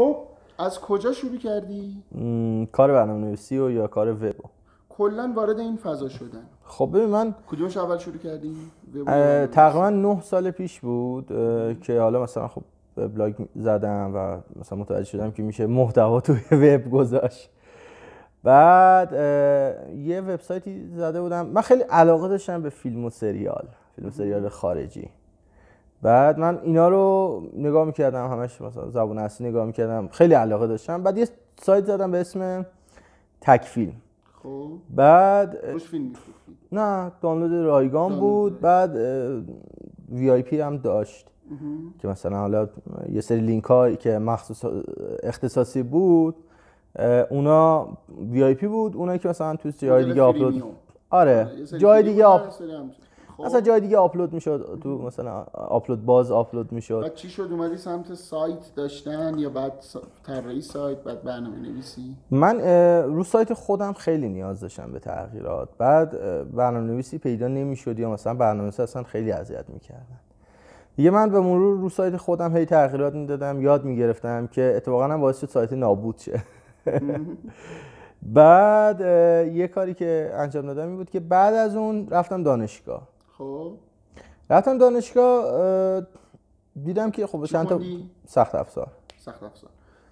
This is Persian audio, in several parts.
خب از کجا شروع کردی؟ کار برنامه نویسی و یا کار وب کلا وارد این فضا شدن خب ببین من کدومش اول شروع کردی؟ تقریبا 9 سال پیش بود که حالا مثلا خب بلاگ زدم و مثلا متوجه شدم که میشه محتوا توی وب گذاشت بعد یه وبسایتی زده بودم من خیلی علاقه داشتم به فیلم و سریال فیلم و سریال خارجی بعد من اینا رو نگاه میکردم همش مثلا زبون اصلی نگاه میکردم خیلی علاقه داشتم بعد یه سایت زدم به اسم تک فیلم خوب بعد فیلم نه دانلود رایگان بود بعد وی آی پی هم داشت که مثلا حالا یه سری لینک هایی که مخصوص اختصاصی بود اونا وی آی پی بود اونایی که مثلا تو جای دیگه آپلود آره, آره، جای دیگه آپلود خب. اصلا جای دیگه آپلود میشد تو مثلا آپلود باز آپلود میشد بعد چی شد اومدی سمت سایت داشتن یا بعد طراحی سایت بعد برنامه نویسی من رو سایت خودم خیلی نیاز داشتم به تغییرات بعد برنامه نویسی پیدا نمیشد یا مثلا برنامه اصلا خیلی اذیت میکردن دیگه من به مرور رو سایت خودم هی تغییرات میدادم یاد میگرفتم که اتفاقا هم باعث شد سایت نابود شه بعد یه کاری که انجام دادم این بود که بعد از اون رفتم دانشگاه خب رفتم دانشگاه دیدم که خب چند تا سخت افزار سخت افزار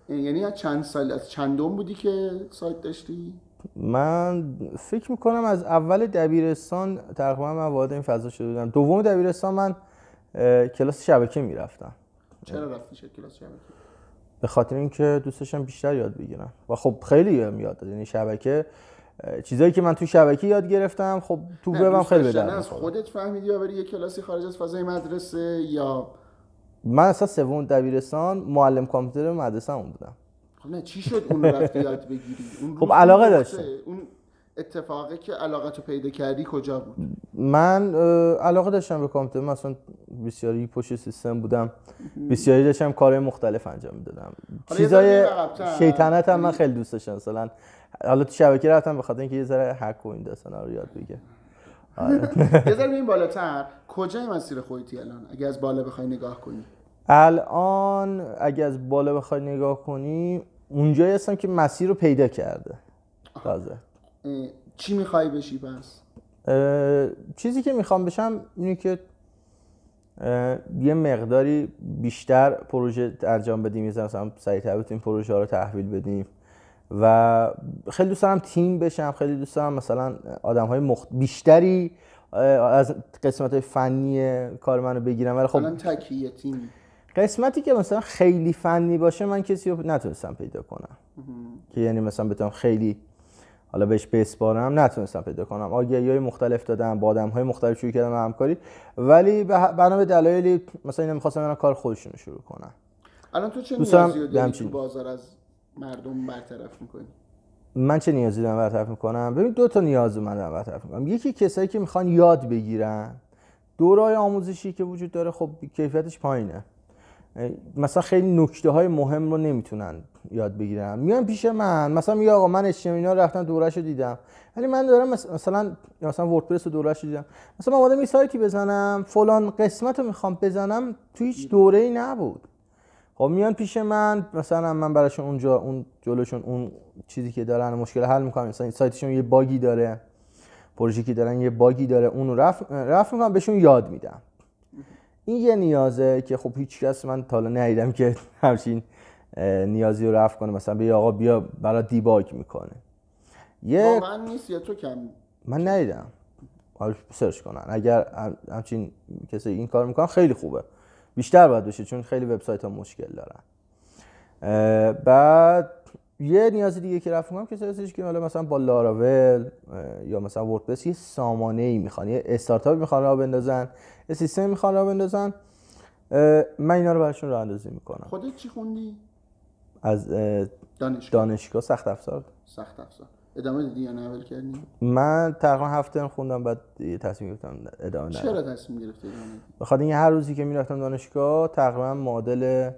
یعنی از چند سال از چندم بودی که سایت داشتی من فکر میکنم از اول دبیرستان تقریبا من وارد این فضا شده بودم دوم دبیرستان من کلاس شبکه میرفتم چرا رفتی کلاس شبکه به خاطر اینکه دوستشم بیشتر یاد بگیرم و خب خیلی یاد یعنی شبکه چیزایی که من تو شبکی یاد گرفتم خب تو وبم خیلی بده از خودت فهمیدی یا بری یه کلاسی خارج از فضای مدرسه یا من اصلا سوم دبیرستان معلم کامپیوتر مدرسه هم بودم خب نه چی شد اون رفت یاد بگیری خب علاقه داشتم اون اتفاقی که علاقتو پیدا کردی کجا بود من علاقه داشتم به کامپیوتر مثلا بسیاری پشت سیستم بودم بسیاری داشتم کارهای مختلف انجام میدادم چیزای شیطنت هم من خیلی دوست داشتم مثلا حالا تو شبکه رفتم به خاطر اینکه یه ذره هک و این داستانا رو یاد بگیر آره. یه ذره این بالاتر کجای مسیر خودتی الان اگه از بالا بخوای نگاه کنی الان اگه از بالا بخوای نگاه کنی اونجایی هستم که مسیر رو پیدا کرده تازه چی میخوای بشی پس چیزی که میخوام بشم اینه که یه مقداری بیشتر پروژه انجام بدیم مثلا سریعتر بتونیم پروژه ها رو تحویل بدیم و خیلی دوست دارم تیم بشم خیلی دوست دارم مثلا آدم های بیشتری از قسمت های فنی کار منو بگیرم ولی خب تکیه تیم قسمتی که مثلا خیلی فنی باشه من کسی رو نتونستم پیدا کنم که یعنی مثلا بتونم خیلی حالا بهش بسپارم نتونستم پیدا کنم آگه های مختلف دادم با آدم های مختلف شروع کردم همکاری ولی بنا به دلایلی مثلا اینا من کار خودشون شروع کنم الان تو چه نیازی تو بازار از مردم برطرف میکنی من چه نیازی دارم برطرف میکنم ببین دو تا نیاز من دارم برطرف میکنم یکی کسایی که میخوان یاد بگیرن دورای آموزشی که وجود داره خب کیفیتش پایینه مثلا خیلی نکته های مهم رو نمیتونن یاد بگیرن میان پیش من مثلا میگه آقا من ها رفتم دورش رو دیدم ولی من دارم مثلا مثلا وردپرس رو دورش رو دیدم مثلا من اومدم سایتی بزنم فلان قسمت رو میخوام بزنم تو هیچ دوره ای نبود خب میان پیش من مثلا من براشون اونجا اون جلوشون اون چیزی که دارن مشکل حل میکنم مثلا سایتشون یه باگی داره پروژه که دارن یه باگی داره اونو رفع رفت میکنم بهشون یاد میدم این یه نیازه که خب هیچ کس من تا حالا ندیدم که همچین نیازی رو رفت کنه مثلا به آقا بیا برای دیباگ میکنه یه من نیست یا تو کم من ندیدم سرچ کنن اگر همچین کسی این کار میکنه خیلی خوبه بیشتر باید بشه چون خیلی وبسایت ها مشکل دارن بعد یه نیاز دیگه که رفت میکنم سرسش که حالا مثلا با لاراول یا مثلا وردپرس یه سامانه ای میخوان یه استارتاپ میخوان راه بندازن یه سیستم میخوان راه بندازن من اینا رو براشون راه اندازی میکنم خودت چی خوندی از دانشگاه, دانشگاه سخت افزار سخت افزار ادامه دیدی یا نه کردی من تقریبا هفته خوندم بعد تصمیم گرفتم ادامه ندم چرا تصمیم گرفتی ادامه بخاطر اینکه هر روزی که میرفتم دانشگاه تقریبا معادل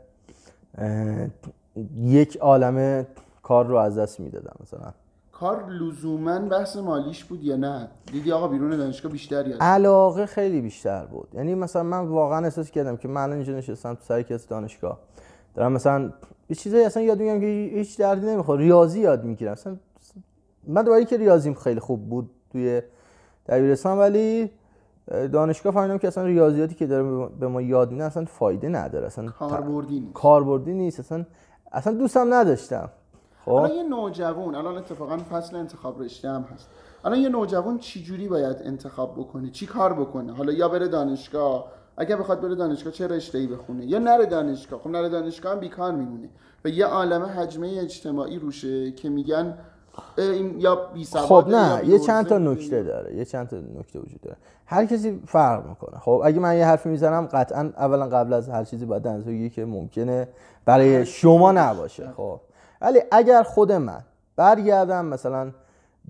یک عالمه کار رو از دست میدادم مثلا کار لزوما بحث مالیش بود یا نه دیدی آقا بیرون دانشگاه بیشتر یاد علاقه خیلی بیشتر بود یعنی مثلا من واقعا احساس کردم که من اینجا نشستم تو سر کلاس دانشگاه دارم مثلا یه چیزایی اصلا یاد میگم که هیچ دردی نمیخوره ریاضی یاد میگیرم من دوباره که ریاضیم خیلی خوب بود توی دبیرستان ولی دانشگاه فهمیدم که اصلا ریاضیاتی که داره به ما یاد میده اصلا فایده نداره اصلا کاربردی نیست کاربردی نیست اصلا اصلا دوستم نداشتم خب الان یه نوجوان الان اتفاقا فصل انتخاب رشته هم هست الان یه نوجوان چی جوری باید انتخاب بکنه چی کار بکنه حالا یا بره دانشگاه اگه بخواد بره دانشگاه چه رشته ای بخونه یا نره دانشگاه خب نره دانشگاه هم بیکار میمونه و یه عالمه حجمه اجتماعی روشه که میگن خب نه یه چند تا نکته داره یه چند تا نکته وجود داره هر کسی فرق میکنه خب اگه من یه حرفی میزنم قطعا اولا قبل از هر چیزی باید دنسوگی که ممکنه برای شما نباشه خب ولی اگر خود من برگردم مثلا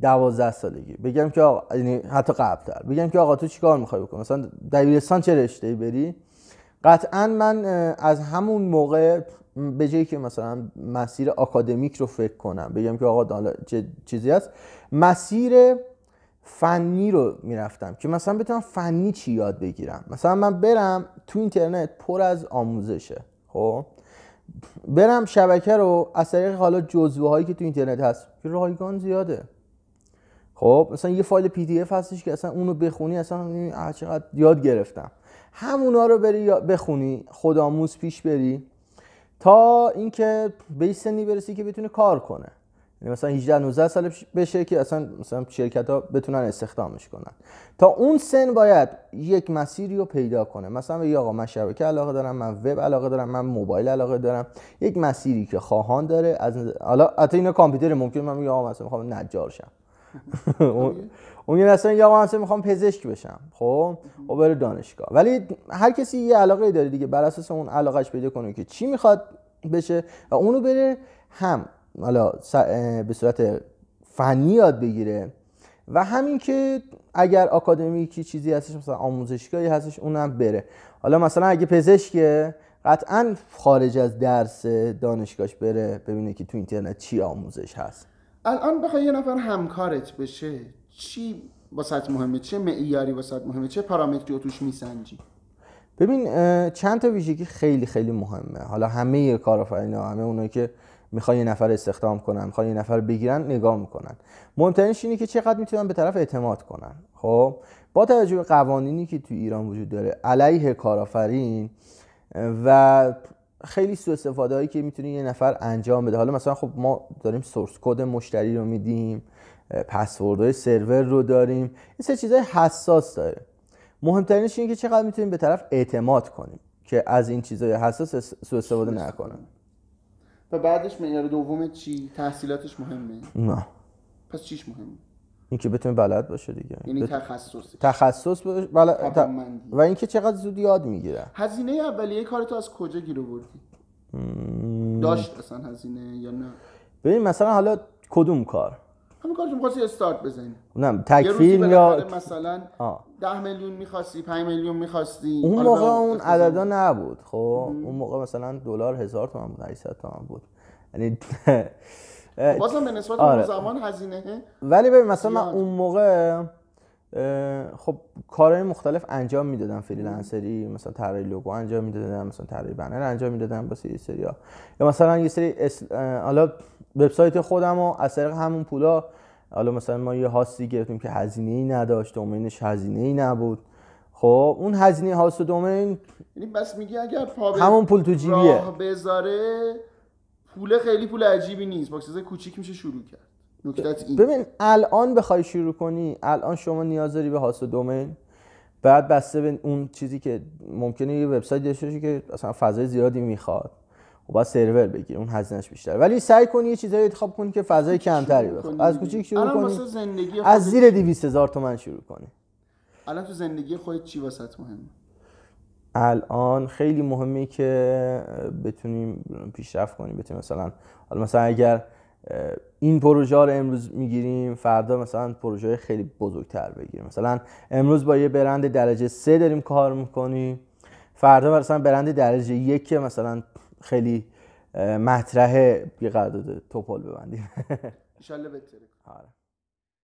دوازده سالگی بگم که آقا یعنی حتی قبلتر بگم که آقا تو چیکار میخوای بکنی مثلا دبیرستان چه رشته بری قطعا من از همون موقع به جایی که مثلا مسیر آکادمیک رو فکر کنم بگم که آقا حالا چیزی هست مسیر فنی رو میرفتم که مثلا بتونم فنی چی یاد بگیرم مثلا من برم تو اینترنت پر از آموزشه خب برم شبکه رو از طریق حالا جزوه هایی که تو اینترنت هست که رایگان زیاده خب مثلا یه فایل پی دی اف هستش که اصلا اونو بخونی اصلا چقدر یاد گرفتم همونا رو بری بخونی آموز پیش بری تا اینکه به این سنی برسی که بتونه کار کنه یعنی مثلا 18 19 سال بشه که اصلا مثلا شرکت ها بتونن استخدامش کنن تا اون سن باید یک مسیری رو پیدا کنه مثلا بگی آقا من شبکه علاقه دارم من وب علاقه دارم من موبایل علاقه دارم یک مسیری که خواهان داره از حالا حتی اینا کامپیوتر ممکن من میگم آقا مثلا میخوام نجار شم اون یه مثلا یا من میخوام پزشک بشم خب او خب بره دانشگاه ولی هر کسی یه علاقه داره دیگه بر اساس اون علاقهش پیدا کنه که چی میخواد بشه و اونو بره هم حالا به صورت فنی یاد بگیره و همین که اگر آکادمیکی چیزی هستش مثلا آموزشگاهی هستش اونم بره حالا مثلا اگه پزشکه قطعا خارج از درس دانشگاهش بره ببینه که تو اینترنت چی آموزش هست الان بخوای یه نفر همکارت بشه چی واسط مهمه چه معیاری واسط مهمه چه پارامتری رو توش میسنجی ببین چند تا ویژگی خیلی خیلی مهمه حالا همه کارآفرینا همه اونایی که میخوان یه نفر استخدام کنن میخوان یه نفر بگیرن نگاه میکنن مهمترینش اینه که چقدر میتونن به طرف اعتماد کنن خب با توجه به قوانینی که تو ایران وجود داره علیه کارآفرین و خیلی سوء استفاده هایی که میتونه یه نفر انجام بده حالا مثلا خب ما داریم سورس کد مشتری رو میدیم پسورد های سرور رو داریم این سه چیزای حساس داره مهمترینش اینه که چقدر میتونیم به طرف اعتماد کنیم که از این چیزای حساس سوء استفاده نکنه و بعدش معیار دوم چی تحصیلاتش مهمه نه پس چیش مهمه اینکه بتونه بلد باشه دیگه یعنی بت... تخصص تخصص بل... ت... و اینکه چقدر زود یاد میگیره هزینه اولیه کار تو از کجا گیر آوردی مم... داشت اصلا هزینه یا نه ببین مثلا حالا کدوم کار همین که می‌خواستی استارت بزنی نه تکفیل یا مثلا آه. 10 میلیون می‌خواستی 5 میلیون می‌خواستی اون موقع اون عددا نبود خب اون موقع مثلا دلار 1000 تومن بود 800 تومن بود یعنی خب، بازم به نسبت آره. زمان هزینه ولی ببین مثلا من اون موقع خب کارهای مختلف انجام میدادم فریلنسری مثلا طراحی لوگو انجام میدادم مثلا طراحی بنر انجام میدادم با سری ها. یا مثلا یه سری حالا وبسایت خودم و از طریق همون پولا حالا مثلا ما یه هاستی گرفتیم که هزینه ای نداشت دومینش هزینه ای نبود خب اون هزینه هاست و دومین یعنی بس میگی اگر همون پول تو جیبیه بذاره پول خیلی پول عجیبی نیست های کوچیک میشه شروع کرد ببین الان بخوای شروع کنی الان شما نیاز داری به هاست دومین بعد بسته به اون چیزی که ممکنه یه وبسایت داشته باشی که اصلا فضای زیادی میخواد و خب باید سرور بگیر. اون هزینهش بیشتر ولی سعی کنی یه چیزایی انتخاب کنی که فضای کمتری بخواد از کوچیک شروع کنی از زیر 200 هزار تومن شروع کنی الان تو زندگی خودت چی مهمه الان خیلی مهمه که بتونیم پیشرفت کنیم بتونیم مثلا حالا مثلا اگر این پروژه ها رو امروز میگیریم فردا مثلا پروژه خیلی بزرگتر بگیریم مثلا امروز با یه برند درجه سه داریم کار میکنیم فردا مثلا برند درجه یک مثلا خیلی مطرحه یه قرارداد توپل ببندیم الله بهتره آره.